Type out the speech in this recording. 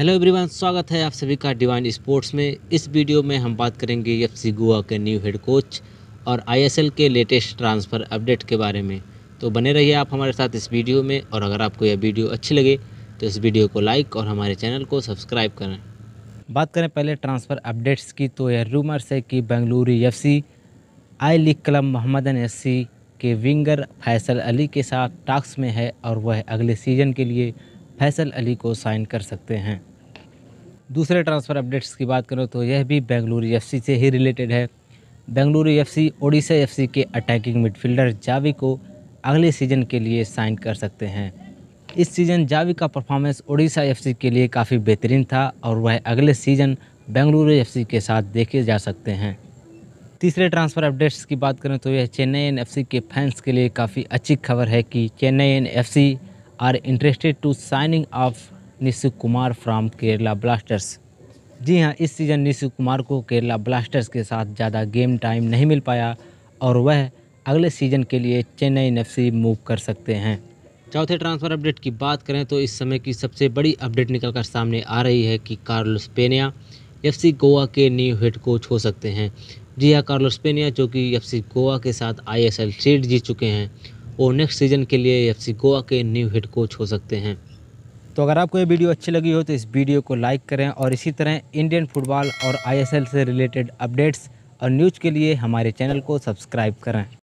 hello everyone स्वागत है आप सभी का डिवाइन स्पोर्ट्स में इस वीडियो में हम बात करेंगे एफ गोवा के न्यू हेड कोच और आईएसएल के लेटेस्ट ट्रांसफ़र अपडेट के बारे में तो बने रहिए आप हमारे साथ इस वीडियो में और अगर आपको यह वीडियो अच्छी लगे तो इस वीडियो को लाइक और हमारे चैनल को सब्सक्राइब करें बात करें पहले ट्रांसफ़र अपडेट्स की तो यह रूमर्स है कि Bengaluru F I league club Mohammedan S के विंगर फैसल अली के साथ टास्क में है और वह अगले सीज़न के लिए फैसल अली को साइन कर सकते हैं दूसरे ट्रांसफ़र अपडेट्स की बात करें तो यह भी बेंगलुरु एफ से ही रिलेटेड है Bengaluru F C Odisha F के अटैकिंग मिडफील्डर जावी को अगले सीज़न के लिए साइन कर सकते हैं इस सीज़न जावी का परफॉर्मेंस ओडिशा एफ के लिए काफ़ी बेहतरीन था और वह अगले सीज़न बेंगलुरु एफ के साथ देखे जा सकते हैं तीसरे ट्रांसफ़र अपडेट्स की बात करें तो यह चेन्नई एन एफ के फैंस के लिए काफ़ी अच्छी खबर है कि Chennai N F are interested to signing of Nishu Kumar from Kerala Blasters जी हाँ इस सीज़न निशु कुमार को केरला ब्लास्टर्स के साथ ज़्यादा गेम टाइम नहीं मिल पाया और वह अगले सीज़न के लिए चेन्नई नफसी मूव कर सकते हैं चौथे ट्रांसफ़र अपडेट की बात करें तो इस समय की सबसे बड़ी अपडेट निकलकर सामने आ रही है कि कार्लोस पेनिया एफ गोवा के न्यू हेड कोच हो सकते हैं जी हाँ कार्लोस पेनिया जो कि एफ गोवा के साथ आईएसएल सीट जीत चुके हैं वो नेक्स्ट सीजन के लिए एफ गोवा के न्यू हेड कोच हो सकते हैं तो अगर आपको ये वीडियो अच्छी लगी हो तो इस वीडियो को लाइक करें और इसी तरह इंडियन फुटबॉल और आईएसएल से रिलेटेड अपडेट्स और न्यूज़ के लिए हमारे चैनल को सब्सक्राइब करें